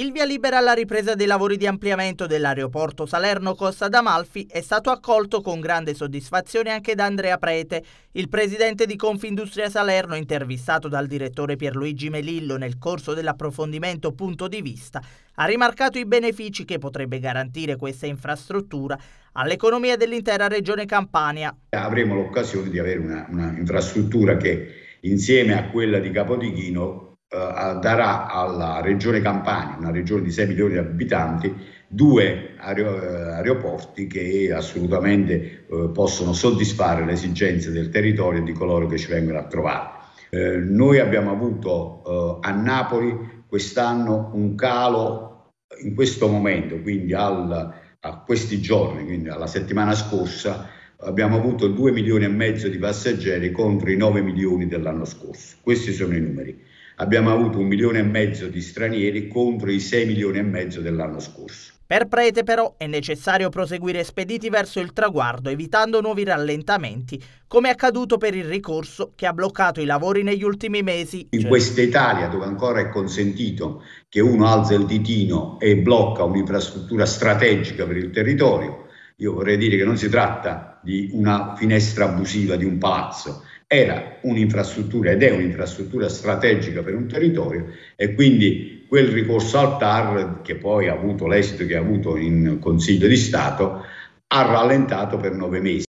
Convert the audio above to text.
Il via libera alla ripresa dei lavori di ampliamento dell'aeroporto Salerno-Costa d'Amalfi è stato accolto con grande soddisfazione anche da Andrea Prete, il presidente di Confindustria Salerno intervistato dal direttore Pierluigi Melillo nel corso dell'approfondimento punto di vista, ha rimarcato i benefici che potrebbe garantire questa infrastruttura all'economia dell'intera regione Campania. Avremo l'occasione di avere una, una infrastruttura che insieme a quella di Capodichino eh, darà alla regione Campania, una regione di 6 milioni di abitanti, due eh, aeroporti che assolutamente eh, possono soddisfare le esigenze del territorio e di coloro che ci vengono a trovare. Eh, noi abbiamo avuto eh, a Napoli quest'anno un calo in questo momento, quindi al, a questi giorni, quindi alla settimana scorsa, abbiamo avuto 2 milioni e mezzo di passeggeri contro i 9 milioni dell'anno scorso. Questi sono i numeri abbiamo avuto un milione e mezzo di stranieri contro i 6 milioni e mezzo dell'anno scorso. Per Prete però è necessario proseguire spediti verso il traguardo evitando nuovi rallentamenti, come è accaduto per il ricorso che ha bloccato i lavori negli ultimi mesi. In cioè, questa Italia dove ancora è consentito che uno alza il ditino e blocca un'infrastruttura strategica per il territorio, io vorrei dire che non si tratta di una finestra abusiva di un palazzo, era un'infrastruttura ed è un'infrastruttura strategica per un territorio e quindi quel ricorso al TAR che poi ha avuto l'esito che ha avuto in Consiglio di Stato ha rallentato per nove mesi.